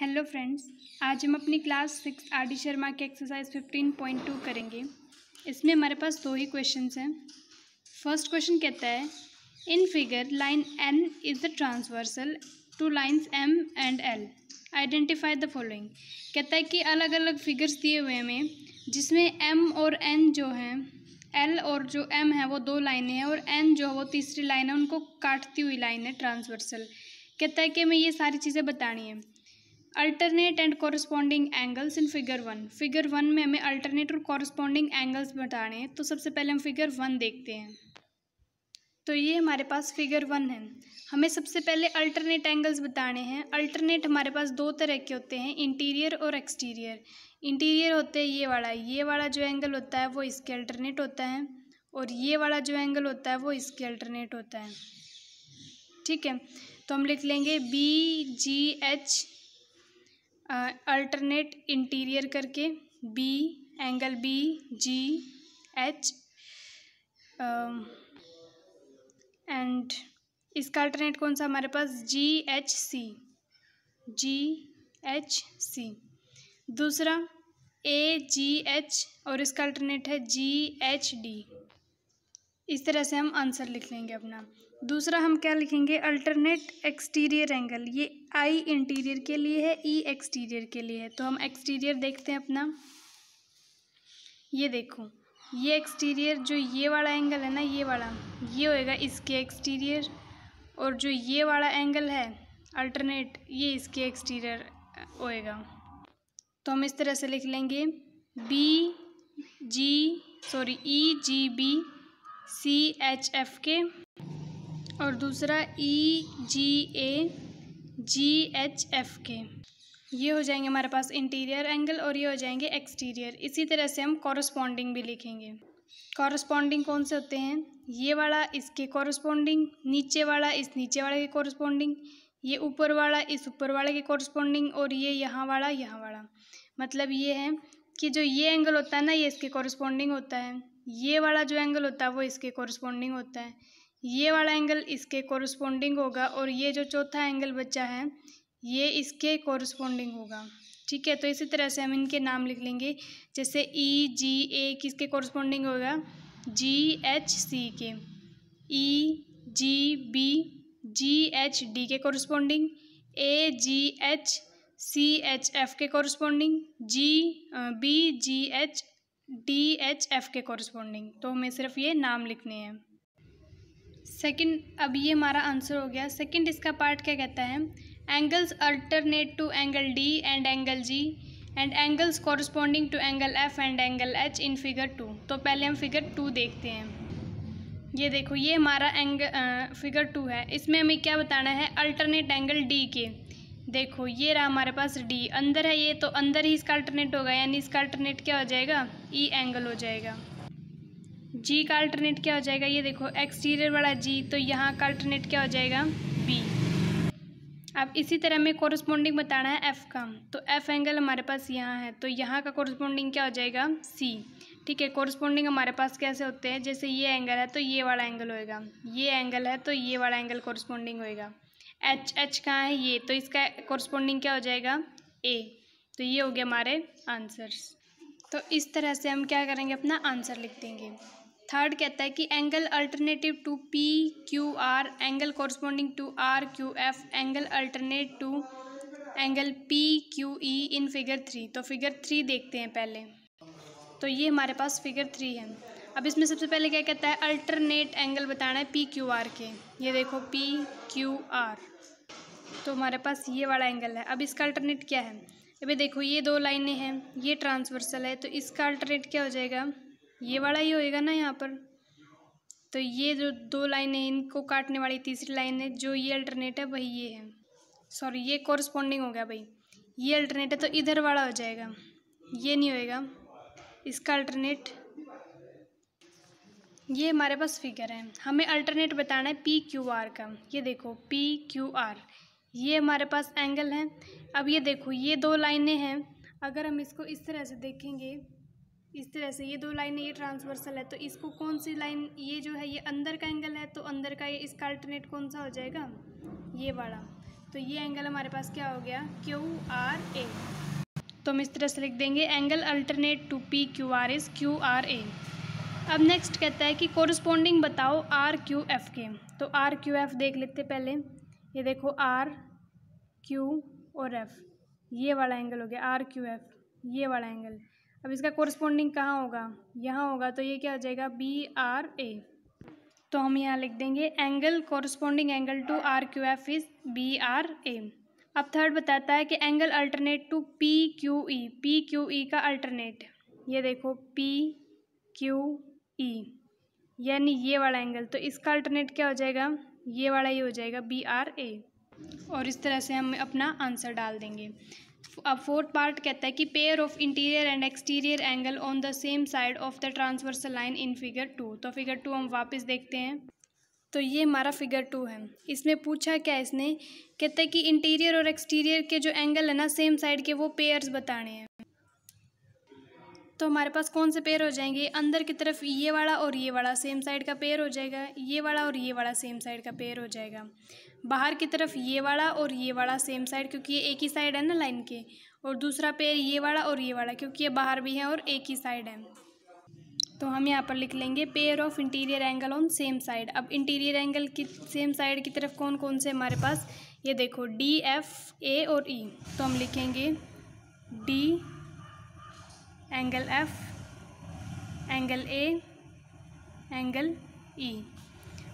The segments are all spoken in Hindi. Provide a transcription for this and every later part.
हेलो फ्रेंड्स आज हम अपनी class six R D Sharma के एक्सरसाइज फिफ्टीन पॉइंट टू करेंगे इसमें हमारे पास दो ही क्वेश्चन हैं फर्स्ट क्वेश्चन कहता है in figure line N is the transversal to lines M and L identify the following कहता है कि अलग अलग फिगर्स दिए हुए हमें जिसमें एम और एन जो हैं एल और जो एम है वो दो लाइनें हैं और एन जो है वो तीसरी लाइन है उनको काटती हुई लाइन है ट्रांसवर्सल कहता है कि हमें ये सारी चीज़ें बतानी हैं alternate and corresponding angles in figure one figure one में हमें अल्टरनेट और कॉरस्पॉन्डिंग एंगल्स बताने हैं तो सबसे पहले हम फिगर वन देखते हैं तो ये हमारे पास फिगर वन है हमें सबसे पहले अल्टरनेट एंगल्स बताने हैं अल्टरनेट हमारे पास दो तरह के होते हैं इंटीरियर और एक्सटीरियर इंटीरियर होते हैं ये वाला ये वाला जो एंगल होता है वो इसके अल्टरनेट होता है और ये वाला जो एंगल होता है वो इसके अल्टरनेट होता है ठीक है तो हम लिख लेंगे B G H alternate interior करके B angle B G H and इसका अल्टरनेट कौन सा हमारे पास जी एच सी जी एच सी दूसरा ए जी एच और इसका अल्टरनेट है जी एच डी इस तरह से हम आंसर लिख लेंगे अपना दूसरा हम क्या लिखेंगे अल्टरनेट एक्सटीरियर एंगल ये आई इंटीरियर के लिए है ई e एक्सटीरियर के लिए है तो हम एक्सटीरियर देखते हैं अपना ये देखो ये एक्सटीरियर जो ये वाला एंगल है ना ये वाला ये होएगा इसके एक्सटीरियर और जो ये वाला एंगल है अल्टरनेट ये इसके एक्सटीरियर होएगा तो हम इस तरह से लिख लेंगे B G sorry E G B C H F के और दूसरा ई जी ए जी एच एफ के ये हो जाएंगे हमारे पास इंटीरियर एंगल और ये हो जाएंगे एक्सटीरियर इसी तरह से हम कॉरस्पॉन्डिंग भी लिखेंगे कॉरस्पॉन्डिंग कौन से होते हैं ये वाला इसके कॉरस्पॉन्डिंग नीचे वाला इस नीचे वाले के कॉरस्पॉन्डिंग ये ऊपर वाला इस ऊपर वाले के कॉरस्पॉन्डिंग और ये यहाँ वाला यहाँ वाला मतलब ये है कि जो ये एंगल होता है ना ये इसके कॉरस्पॉन्डिंग होता है ये वाला जो एंगल होता है वो इसके कॉरस्पॉन्डिंग होता है ये वाला एंगल इसके कॉरस्पॉन्डिंग होगा और ये जो चौथा एंगल बचा है ये इसके कॉरस्पॉन्डिंग होगा ठीक है तो इसी तरह से हम इनके नाम लिख लेंगे जैसे ई जी ए किसके कॉरस्पॉन्डिंग होगा जी एच सी के E G B G H D के corresponding A G H C H F के corresponding G B G H D H F के कॉरस्पॉन्डिंग तो हमें सिर्फ ये नाम लिखने हैं सेकंड अब ये हमारा आंसर हो गया सेकंड इसका पार्ट क्या कहता है angles alternate to angle D and angle G and angles corresponding to angle F and angle H in figure two तो पहले हम फिगर टू देखते हैं ये देखो ये हमारा एंग फिगर टू है इसमें हमें क्या बताना है अल्टरनेट एंगल डी के देखो ये रहा हमारे पास डी अंदर है ये तो अंदर ही इसका अल्टरनेट होगा यानी इसका अल्टरनेट क्या हो जाएगा ई e एंगल हो जाएगा जी का अल्टरनेट क्या हो जाएगा ये देखो एक्सटीरियर वाला जी तो यहाँ का अल्टरनेट क्या हो जाएगा बी अब इसी तरह हमें कॉरस्पॉन्डिंग बताना है एफ़ का तो एफ़ एंगल हमारे पास यहाँ है तो यहाँ का कॉरस्पॉन्डिंग क्या हो जाएगा सी ठीक है कॉरस्पॉन्डिंग हमारे पास कैसे होते हैं जैसे ये एंगल है तो ये वाला एंगल होएगा ये एंगल है तो ये वाला एंगल कॉरस्पॉन्डिंग होएगा एच एच कहाँ है ये तो इसका कॉरस्पोंडिंग क्या हो जाएगा ए तो ये हो गया हमारे आंसर्स तो इस तरह से हम क्या करेंगे अपना आंसर लिख देंगे थर्ड कहता है कि angle alternative to P Q R angle corresponding to R Q F angle alternate to angle P Q E in figure three तो फिगर थ्री देखते हैं पहले तो ये हमारे पास फिगर थ्री है अब इसमें सबसे पहले क्या कहता है अल्टरनेट एंगल बताना है पी क्यू आर के ये देखो पी क्यू आर तो हमारे पास ये वाला एंगल है अब इसका अल्टरनेट क्या है अभी देखो ये दो लाइनें हैं ये ट्रांसवर्सल है तो इसका अल्टरनेट क्या हो जाएगा ये वाला ही होएगा ना यहाँ पर तो ये जो दो लाइनें इनको काटने वाली तीसरी लाइन है जो ये अल्टरनेट है वही ये है सॉरी ये कॉरस्पॉन्डिंग हो गया भाई ये अल्टरनेट है तो इधर वाला हो जाएगा ये नहीं होएगा इसका अल्टरनेट ये हमारे पास फिगर है हमें अल्टरनेट बताना है पी क्यू आर का ये देखो पी क्यू आर ये हमारे पास एंगल है अब ये देखो ये दो लाइनें हैं अगर हम इसको इस तरह से देखेंगे इस तरह से ये दो लाइनें ये ट्रांसवर्सल है तो इसको कौन सी लाइन ये जो है ये अंदर का एंगल है तो अंदर का ये इसका अल्टरनेट कौन सा हो जाएगा ये वाला तो ये एंगल हमारे पास क्या हो गया क्यू आर ए तो हम इस तरह से लिख देंगे angle alternate to P Q R is Q R A अब नेक्स्ट कहता है कि कोरस्पोंडिंग बताओ आर क्यू एफ के तो आर क्यू एफ देख लेते पहले ये देखो आर क्यू और एफ ये वाला एंगल हो गया आर क्यू एफ ये वाला एंगल अब इसका कोरस्पोंडिंग कहाँ होगा यहाँ होगा तो ये क्या हो जाएगा बी आर ए तो हम यहाँ लिख देंगे angle corresponding angle to R Q F is B R A अब थर्ड बताता है कि angle alternate to P Q E P Q E का अल्टरनेट ये देखो पी क्यू ई e, यानी ये वाला एंगल तो इसका अल्टरनेट क्या हो जाएगा ये वाला ही हो जाएगा बी आर ए और इस तरह से हम अपना आंसर डाल देंगे अब फोर्थ पार्ट कहता है कि pair of interior and exterior angle on the same side of the transversal line in figure two तो फिगर टू हम वापस देखते हैं तो ये हमारा फिगर टू है इसमें पूछा क्या इसने कहता है कि इंटीरियर और एक्सटीरियर के जो एंगल है ना सेम साइड के वो पेयर्स बताने हैं तो हमारे पास कौन से पेयर हो जाएंगे अंदर की तरफ ये वाला और ये वाला सेम साइड का पेयर हो जाएगा ये वाला और ये वाला सेम साइड का पेयर हो जाएगा बाहर की तरफ ये वाला और ये वाला सेम साइड क्योंकि ये एक ही साइड है ना लाइन के और दूसरा पेयर ये वाला और ये वाला क्योंकि ये बाहर भी है और एक ही साइड है तो हम यहाँ पर लिख लेंगे pair of interior angle on same side अब इंटीरियर एंगल की सेम साइड की तरफ कौन कौन से हमारे पास ये देखो डी एफ ए और ई e. तो हम लिखेंगे D angle F angle A angle E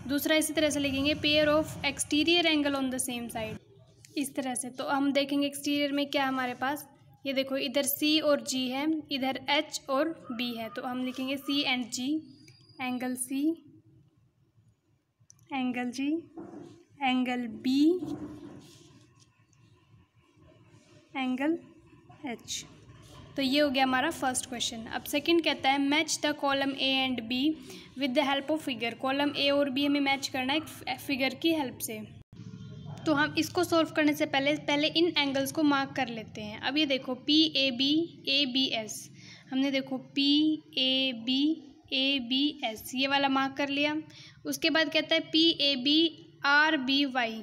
दूसरा इसी तरह से लिखेंगे pair of exterior angle on the same side इस तरह से तो हम देखेंगे एक्सटीरियर में क्या हमारे पास ये देखो इधर सी और जी है इधर एच और बी है तो हम लिखेंगे C and G angle C angle G angle B angle H तो ये हो गया हमारा फर्स्ट क्वेश्चन अब सेकंड कहता है match the column A and B with the help of figure column A और बी हमें मैच करना है एक फिगर की हेल्प से तो हम इसको सॉल्व करने से पहले पहले इन एंगल्स को मार्क कर लेते हैं अब ये देखो P A B A B S हमने देखो P A B A B S ये वाला मार्क कर लिया उसके बाद कहता है P A B R B Y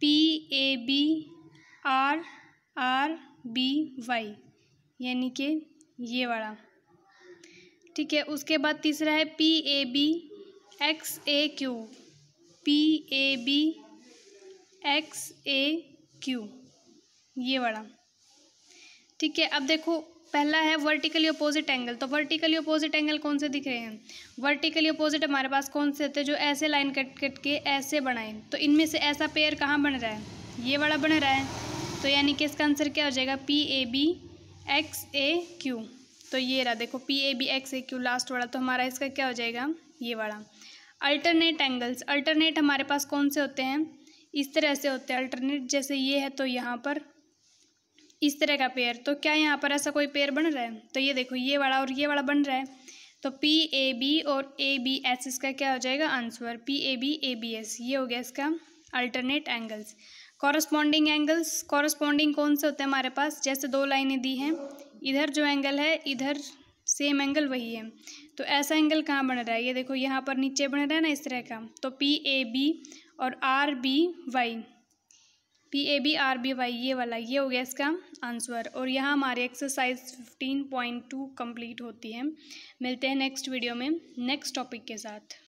P A B R R B Y यानी कि ये वाला ठीक है उसके बाद तीसरा है P A B X A Q P A B X A Q ये वाला ठीक है अब देखो पहला है वर्टिकली अपोजिट एंगल तो वर्टिकली अपोजिट एंगल कौन से दिख रहे हैं वर्टिकली अपोजिट हमारे पास कौन से थे जो ऐसे लाइन कट कट के ऐसे बनाए तो इनमें से ऐसा पेयर कहाँ बन रहा है ये वाला बन रहा है तो यानी कि इसका आंसर क्या हो जाएगा P A B X A Q तो ये रहा देखो P A B X A Q last वाला तो हमारा इसका क्या हो जाएगा ये वाला अल्टरनेट एंगल्स अल्टरनेट हमारे पास कौन से होते हैं इस तरह से होते हैं अल्टरनेट जैसे ये है तो यहाँ पर इस तरह का पेयर तो क्या यहाँ पर ऐसा कोई पेयर बन रहा है तो ये देखो ये वाला और ये वाला बन रहा है तो पी ए बी और ए बी एस इसका क्या हो जाएगा answer P A B A B S ये हो गया इसका alternate angles corresponding angles corresponding कौन से होते हैं हमारे पास जैसे दो लाइनें दी हैं इधर जो एंगल है इधर सेम एंगल वही है तो ऐसा एंगल कहाँ बन रहा है ये देखो यहाँ पर नीचे बन रहा है ना इस तरह का तो पी ए बी और R B Y P A B R B Y ये वाला ये हो गया इसका आंसर और यहाँ हमारी exercise fifteen point two complete होती है मिलते हैं नेक्स्ट वीडियो में नेक्स्ट टॉपिक के साथ